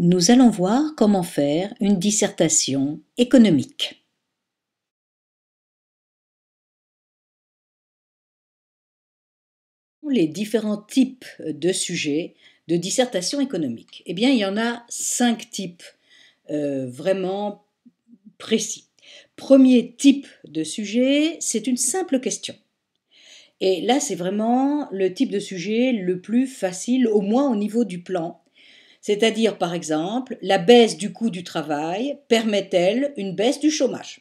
Nous allons voir comment faire une dissertation économique. Les différents types de sujets de dissertation économique. Eh bien, il y en a cinq types euh, vraiment précis. Premier type de sujet, c'est une simple question. Et là, c'est vraiment le type de sujet le plus facile, au moins au niveau du plan c'est-à-dire, par exemple, la baisse du coût du travail permet-elle une baisse du chômage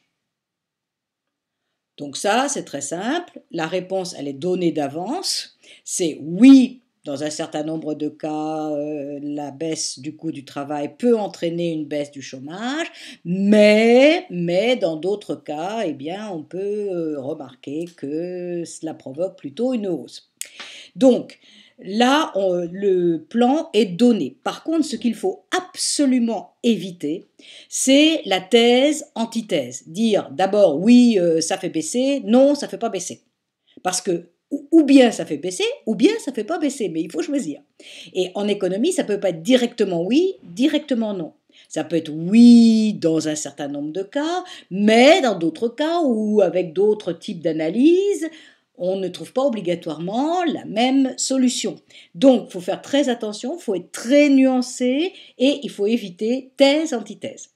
Donc ça, c'est très simple. La réponse, elle est donnée d'avance. C'est oui, dans un certain nombre de cas, euh, la baisse du coût du travail peut entraîner une baisse du chômage, mais, mais dans d'autres cas, eh bien, on peut euh, remarquer que cela provoque plutôt une hausse. Donc, Là, le plan est donné. Par contre, ce qu'il faut absolument éviter, c'est la thèse-antithèse. Dire d'abord oui, euh, ça fait baisser, non, ça fait pas baisser. Parce que ou bien ça fait baisser, ou bien ça ne fait pas baisser, mais il faut choisir. Et en économie, ça peut pas être directement oui, directement non. Ça peut être oui dans un certain nombre de cas, mais dans d'autres cas ou avec d'autres types d'analyses, on ne trouve pas obligatoirement la même solution. Donc, il faut faire très attention, il faut être très nuancé et il faut éviter thèse-antithèse.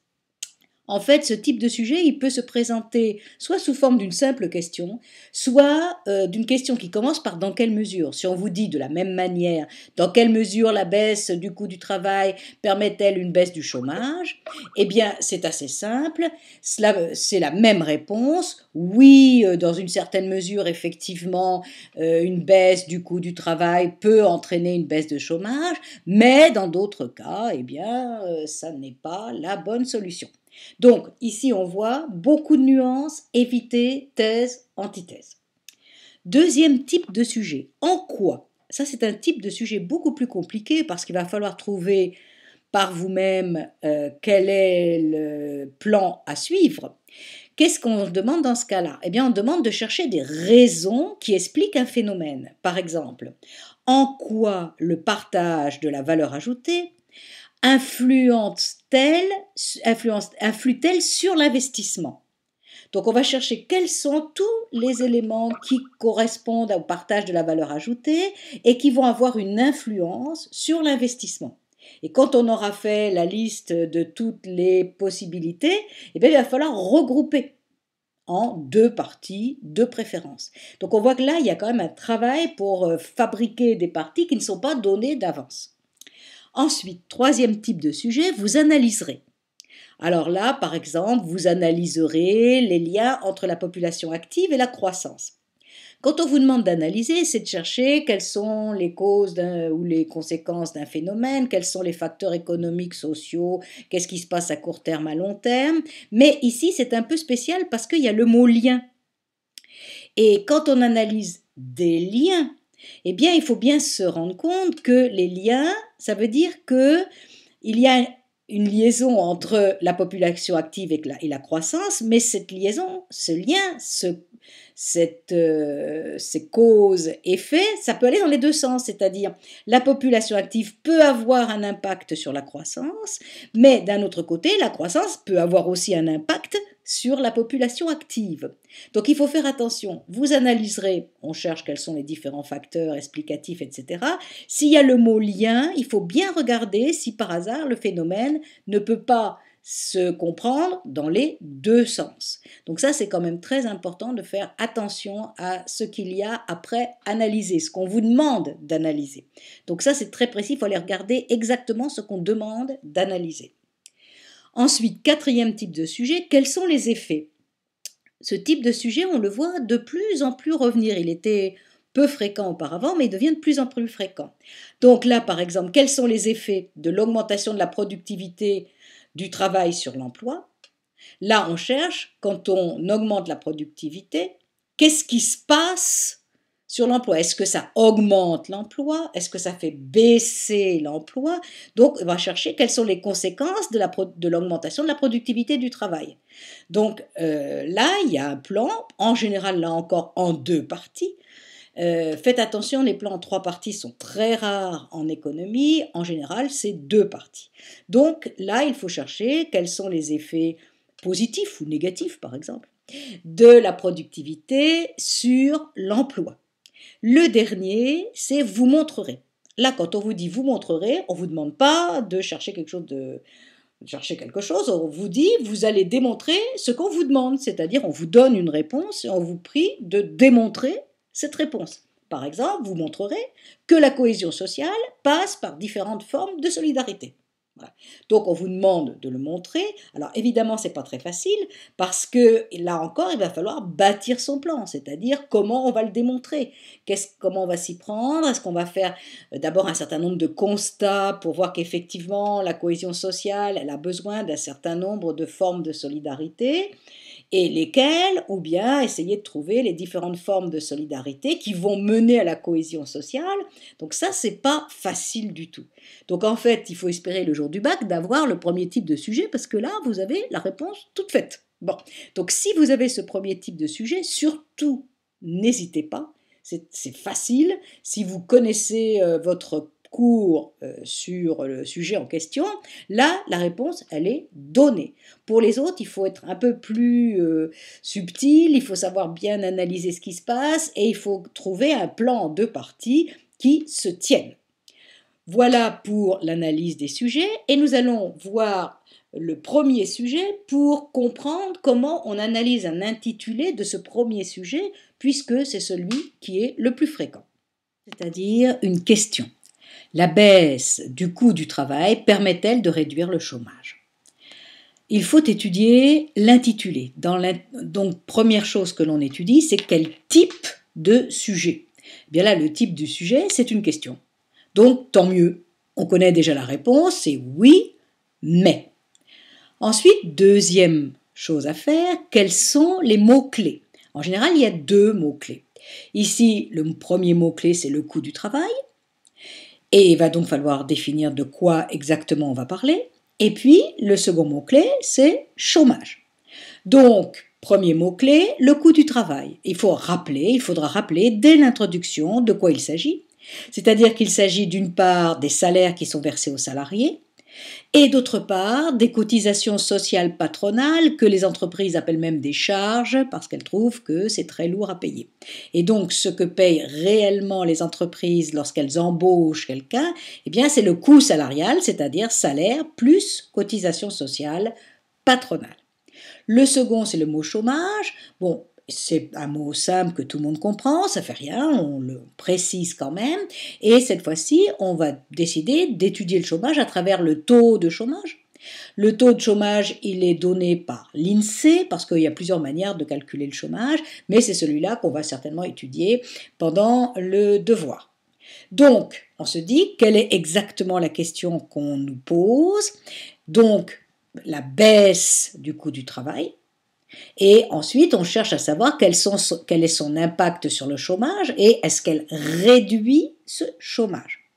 En fait, ce type de sujet, il peut se présenter soit sous forme d'une simple question, soit euh, d'une question qui commence par dans quelle mesure. Si on vous dit de la même manière, dans quelle mesure la baisse du coût du travail permet-elle une baisse du chômage Eh bien, c'est assez simple. C'est la même réponse. Oui, euh, dans une certaine mesure, effectivement, euh, une baisse du coût du travail peut entraîner une baisse de chômage, mais dans d'autres cas, eh bien, ça n'est pas la bonne solution. Donc ici on voit beaucoup de nuances, éviter, thèse, antithèse. Deuxième type de sujet, en quoi Ça c'est un type de sujet beaucoup plus compliqué parce qu'il va falloir trouver par vous-même euh, quel est le plan à suivre. Qu'est-ce qu'on demande dans ce cas-là Eh bien, on demande de chercher des raisons qui expliquent un phénomène. Par exemple, en quoi le partage de la valeur ajoutée influence t influence, influe sur l'investissement Donc on va chercher quels sont tous les éléments qui correspondent au partage de la valeur ajoutée et qui vont avoir une influence sur l'investissement. Et quand on aura fait la liste de toutes les possibilités, eh bien, il va falloir regrouper en deux parties, de préférence Donc on voit que là, il y a quand même un travail pour euh, fabriquer des parties qui ne sont pas données d'avance. Ensuite, troisième type de sujet, vous analyserez. Alors là, par exemple, vous analyserez les liens entre la population active et la croissance. Quand on vous demande d'analyser, c'est de chercher quelles sont les causes ou les conséquences d'un phénomène, quels sont les facteurs économiques, sociaux, qu'est-ce qui se passe à court terme, à long terme. Mais ici, c'est un peu spécial parce qu'il y a le mot lien. Et quand on analyse des liens eh bien, il faut bien se rendre compte que les liens, ça veut dire que il y a une liaison entre la population active et la, croissance, mais cette liaison, ce lien, euh, ces causes-effets, ça peut aller dans les deux sens, c'est-à-dire la population active peut avoir un impact sur la croissance, mais d'un autre côté, la croissance peut avoir aussi un impact sur la population active. Donc il faut faire attention. Vous analyserez, on cherche quels sont les différents facteurs explicatifs, etc. S'il y a le mot lien, il faut bien regarder si par hasard le phénomène ne peut pas se comprendre dans les deux sens. Donc ça, c'est quand même très important de faire attention à ce qu'il y a après analyser, ce qu'on vous demande d'analyser. Donc ça, c'est très précis, il faut aller regarder exactement ce qu'on demande d'analyser. Ensuite, quatrième type de sujet, quels sont les effets Ce type de sujet, on le voit de plus en plus revenir. Il était peu fréquent auparavant, mais il devient de plus en plus fréquent. Donc là, par exemple, quels sont les effets de l'augmentation de la productivité du travail sur l'emploi Là, on cherche, quand on augmente la productivité, qu'est-ce qui se passe sur l'emploi. Est-ce que ça augmente l'emploi Est-ce que ça fait baisser l'emploi Donc, on va chercher quelles sont les conséquences de l'augmentation de, la productivité du travail. Donc, euh, là, il y a un plan, en général, là encore, en deux parties. Euh, faites attention, les plans en trois parties sont très rares en économie. En général, c'est deux parties. Donc, là, il faut chercher quels sont les effets positifs ou négatifs, par exemple, de la productivité sur l'emploi. Le dernier, c'est vous montrerez. Là, quand on vous dit vous montrerez, on ne vous demande pas de chercher quelque chose de, chercher quelque chose, on vous dit, vous allez démontrer ce qu'on vous demande, c'est-à-dire on vous donne une réponse et on vous prie de démontrer cette réponse. Par exemple, vous montrerez que la cohésion sociale passe par différentes formes de solidarité. Donc on vous demande de le montrer. Alors évidemment, c'est pas très facile parce que là encore, il va falloir bâtir son plan, c'est-à-dire comment on va le démontrer, comment on va s'y prendre, est-ce qu'on va faire euh, d'abord un certain nombre de constats pour voir qu'effectivement la cohésion sociale, elle a besoin d'un certain nombre de formes de solidarité et lesquels, ou bien essayer de trouver les différentes formes de solidarité qui vont mener à la cohésion sociale. Donc ça, c'est pas facile du tout. Donc en fait, il faut espérer le jour du bac d'avoir le premier type de sujet parce que là, vous avez la réponse toute faite. Bon, donc si vous avez ce premier type de sujet, surtout n'hésitez pas. C'est facile. Si vous connaissez euh, votre cours euh, sur le sujet en question, là, la réponse, elle est donnée. Pour les autres, il faut être un peu plus euh, subtil, il faut savoir bien analyser ce qui se passe et il faut trouver un plan en deux parties qui se tienne. Voilà pour l'analyse des sujets et nous allons voir le premier sujet pour comprendre comment on analyse un intitulé de ce premier sujet puisque c'est celui qui est le plus fréquent, c'est-à-dire une question. La baisse du coût du travail permet-elle de réduire le chômage Il faut étudier l'intitulé. Donc, première chose que l'on étudie, c'est quel type de sujet. Eh bien là, le type du sujet, c'est une question. Donc, tant mieux. On connaît déjà la réponse, c'est oui, mais. Ensuite, deuxième chose à faire, quels sont les mots-clés En général, il y a deux mots-clés. Ici, le premier mot-clé, c'est le coût du travail. Et il va donc falloir définir de quoi exactement on va parler. Et puis, le second mot-clé, c'est chômage. Donc, premier mot-clé, le coût du travail. Il faut rappeler, il faudra rappeler dès l'introduction de quoi il s'agit. C'est-à-dire qu'il s'agit d'une part des salaires qui sont versés aux salariés, et d'autre part des cotisations sociales patronales que les entreprises appellent même des charges parce qu'elles trouvent que c'est très lourd à payer. Et donc ce que payent réellement les entreprises lorsqu'elles embauchent quelqu'un, eh bien c'est le coût salarial, c'est-à-dire salaire plus cotisation sociale patronale. Le second, c'est le mot chômage. Bon, c'est un mot simple que tout le monde comprend, ça fait rien, on le précise quand même. Et cette fois-ci, on va décider d'étudier le chômage à travers le taux de chômage. Le taux de chômage, il est donné par l'INSEE parce qu'il y a plusieurs manières de calculer le chômage, mais c'est celui-là qu'on va certainement étudier pendant le devoir. Donc, on se dit quelle est exactement la question qu'on nous pose. Donc, la baisse du coût du travail, et ensuite, on cherche à savoir quel, est son impact sur le chômage et est-ce qu'elle réduit ce chômage.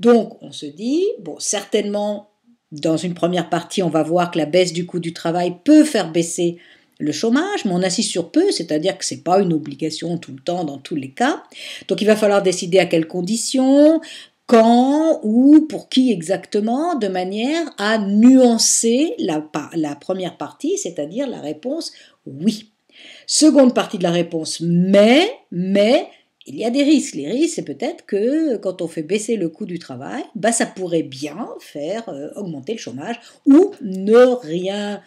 Donc, on se dit, bon, certainement, dans une première partie, on va voir que la baisse du coût du travail peut faire baisser le chômage, mais on insiste sur peu, c'est-à-dire que ce n'est pas une obligation tout le temps, dans tous les cas. Donc il va falloir décider à quelles conditions, quand ou pour qui exactement, de manière à nuancer la, la première partie, c'est-à-dire la réponse oui. Seconde partie de la réponse mais, mais, il y a des risques. Les risques, c'est peut-être que quand on fait baisser le coût du travail, bah, ça pourrait bien faire euh, augmenter le chômage ou ne rien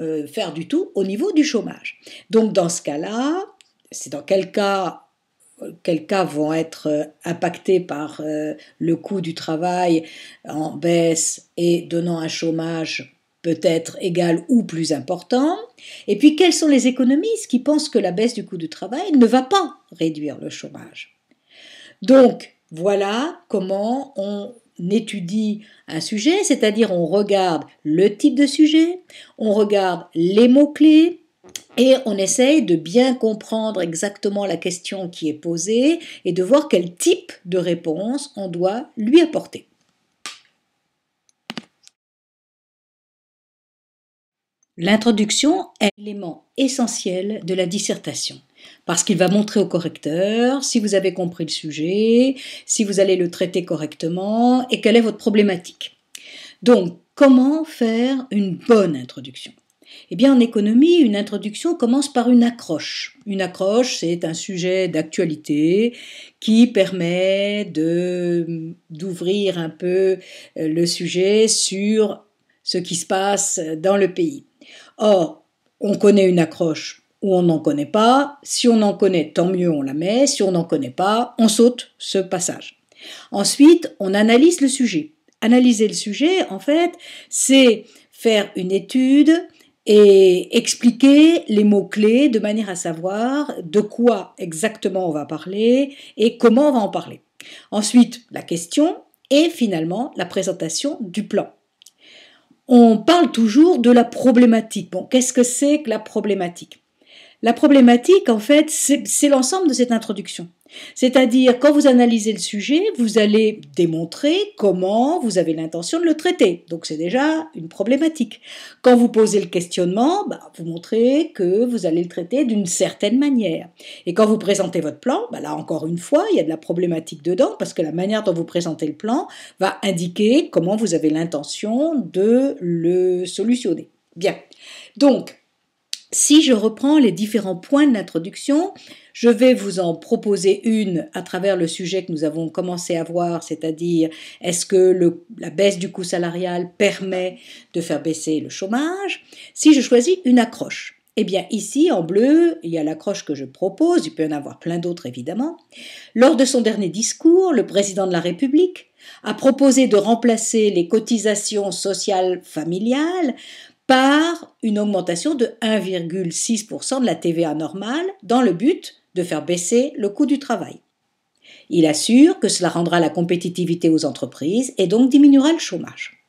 euh, faire du tout au niveau du chômage. Donc dans ce cas-là, c'est dans quel cas quels cas vont être euh, impactés par euh, le coût du travail en baisse et donnant un chômage peut-être égal ou plus important, et puis quels sont les économistes qui pensent que la baisse du coût du travail ne va pas réduire le chômage. Donc, voilà comment on étudie un sujet, c'est-à-dire on regarde le type de sujet, on regarde les mots-clés, et on essaye de bien comprendre exactement la question qui est posée et de voir quel type de réponse on doit lui apporter. L'introduction est l'élément essentiel de la dissertation, parce qu'il va montrer au correcteur si vous avez compris le sujet, si vous allez le traiter correctement et quelle est votre problématique. Donc, comment faire une bonne introduction eh bien, en économie, une introduction commence par une accroche. Une accroche, c'est un sujet d'actualité qui permet de, d'ouvrir un peu euh, le sujet sur ce qui se passe dans le pays. Or, on connaît une accroche ou on n'en connaît pas. Si on en connaît, tant mieux, on la met. Si on n'en connaît pas, on saute ce passage. Ensuite, on analyse le sujet. Analyser le sujet, en fait, c'est faire une étude et expliquer les mots-clés de manière à savoir de quoi exactement on va parler et comment on va en parler. Ensuite, la question et finalement la présentation du plan. On parle toujours de la problématique. Bon, qu'est-ce que c'est que la problématique La problématique, en fait, c'est l'ensemble de cette introduction. C'est-à-dire, quand vous analysez le sujet, vous allez démontrer comment vous avez l'intention de le traiter. Donc c'est déjà une problématique. Quand vous posez le questionnement, bah, vous montrez que vous allez le traiter d'une certaine manière. Et quand vous présentez votre plan, bah, là encore une fois, il y a de la problématique dedans, parce que la manière dont vous présentez le plan va indiquer comment vous avez l'intention de le solutionner. Bien. Donc, si je reprends les différents points de l'introduction, je vais vous en proposer une à travers le sujet que nous avons commencé à voir, c'est-à-dire est-ce que la baisse du coût salarial permet de faire baisser le chômage Si je choisis une accroche, eh bien ici, en bleu, il y a l'accroche que je propose, il peut en avoir plein d'autres évidemment. Lors de son dernier discours, le président de la République a proposé de remplacer les cotisations sociales familiales par une augmentation de 1,6% de la TVA normale dans le but de faire baisser le coût du travail. Il assure que cela rendra la compétitivité aux entreprises et donc diminuera le chômage.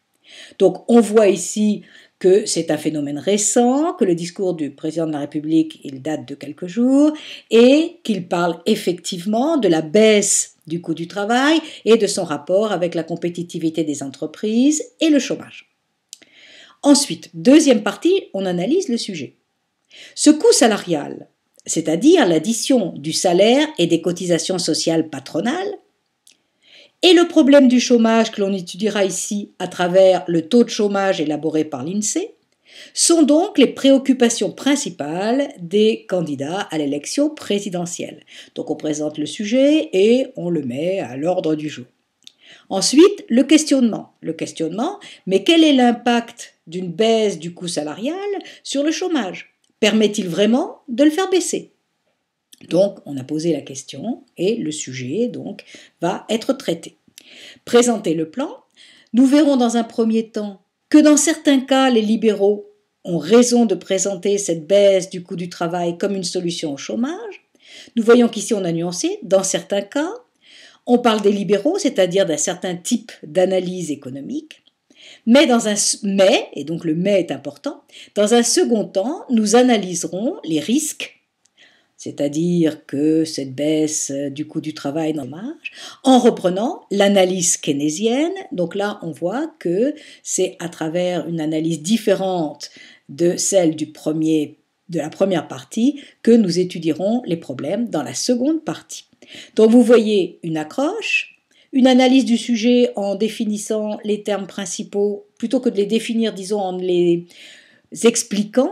Donc on voit ici que c'est un phénomène récent, que le discours du président de la République, il date de quelques jours, et qu'il parle effectivement de la baisse du coût du travail et de son rapport avec la compétitivité des entreprises et le chômage. Ensuite, deuxième partie, on analyse le sujet. Ce coût salarial, c'est-à-dire l'addition du salaire et des cotisations sociales patronales, et le problème du chômage que l'on étudiera ici à travers le taux de chômage élaboré par l'INSEE, e, sont donc les préoccupations principales des candidats à l'élection présidentielle. Donc on présente le sujet et on le met à l'ordre du jour. Ensuite, le questionnement. Le questionnement, mais quel est l'impact d'une baisse du coût salarial sur le chômage Permet-il vraiment de le faire baisser Donc, on a posé la question et le sujet donc va être traité. Présenter le plan. Nous verrons dans un premier temps que dans certains cas, les libéraux ont raison de présenter cette baisse du coût du travail comme une solution au chômage. Nous voyons qu'ici on a nuancé, dans certains cas, on parle des libéraux, c'est-à-dire d'un certain type d'analyse économique, mais dans un et donc le mais est important, dans un second temps, nous analyserons les risques c'est-à-dire que cette baisse euh, du coût du travail dans marge, en reprenant l'analyse keynésienne. Donc là, on voit que c'est à travers une analyse différente de celle du premier, de la première partie que nous étudierons les problèmes dans la seconde partie. Donc vous voyez une accroche, une analyse du sujet en définissant les termes principaux, plutôt que de les définir, disons, en les expliquant.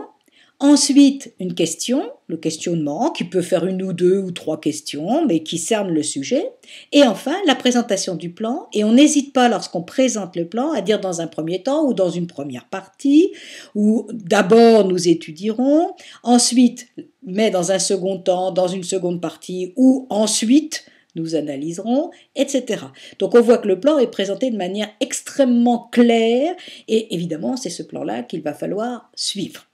Ensuite, une question, le questionnement, qui peut faire une ou deux ou trois questions, mais qui cerne le sujet. Et enfin, la présentation du plan. Et on n'hésite pas, lorsqu'on présente le plan, à dire dans un premier temps ou dans une première partie, ou d'abord nous étudierons, ensuite, mais dans un second temps, dans une seconde partie, ou ensuite, nous analyserons, etc. Donc on voit que le plan est présenté de manière extrêmement claire et évidemment c'est ce plan-là qu'il va falloir suivre.